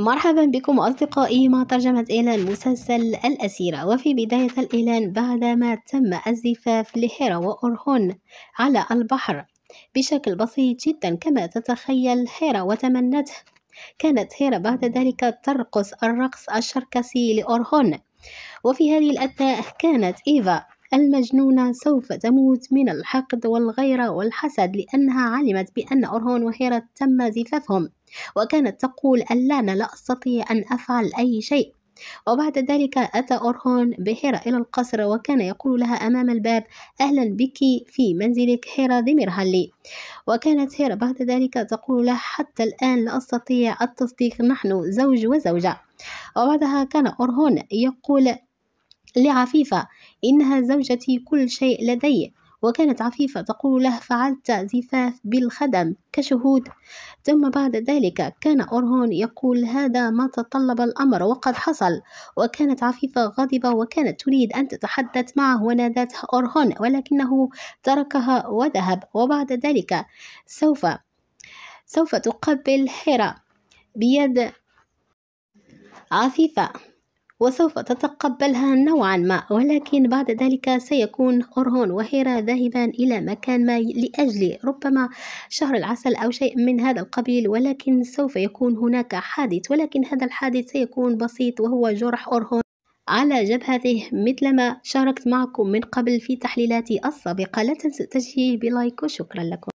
مرحبا بكم أصدقائي مع ترجمة إعلان مسلسل الأسيرة وفي بداية الإعلان بعدما تم الزفاف لهيرا وأرهون على البحر بشكل بسيط جدا كما تتخيل هيرا وتمنته كانت هيرا بعد ذلك ترقص الرقص الشركسي لأرهون وفي هذه الأثناء كانت إيفا المجنونة سوف تموت من الحقد والغيرة والحسد لأنها علمت بأن أرهون وهيرة تم زفافهم وكانت تقول أن لا أستطيع أن أفعل أي شيء وبعد ذلك أتى أرهون بهيرة إلى القصر وكان يقول لها أمام الباب أهلا بك في منزلك هيرة ذمرها وكانت هيرة بعد ذلك تقول له حتى الآن لا أستطيع التصديق نحن زوج وزوجة وبعدها كان أرهون يقول لعفيفة إنها زوجتي كل شيء لدي وكانت عفيفة تقول له فعلت زفاف بالخدم كشهود ثم بعد ذلك كان أورهون يقول هذا ما تطلب الأمر وقد حصل وكانت عفيفة غاضبة وكانت تريد أن تتحدث معه ونادته أورهون ولكنه تركها وذهب وبعد ذلك سوف سوف تقبل حيرة بيد عفيفة وسوف تتقبلها نوعا ما ولكن بعد ذلك سيكون أورهون وهيرا ذاهبان إلى مكان ما لأجل ربما شهر العسل أو شيء من هذا القبيل ولكن سوف يكون هناك حادث ولكن هذا الحادث سيكون بسيط وهو جرح أورهون على جبهته مثلما شاركت معكم من قبل في تحليلاتي السابقة لا تنسوا تشجيعي بلايك وشكرا لكم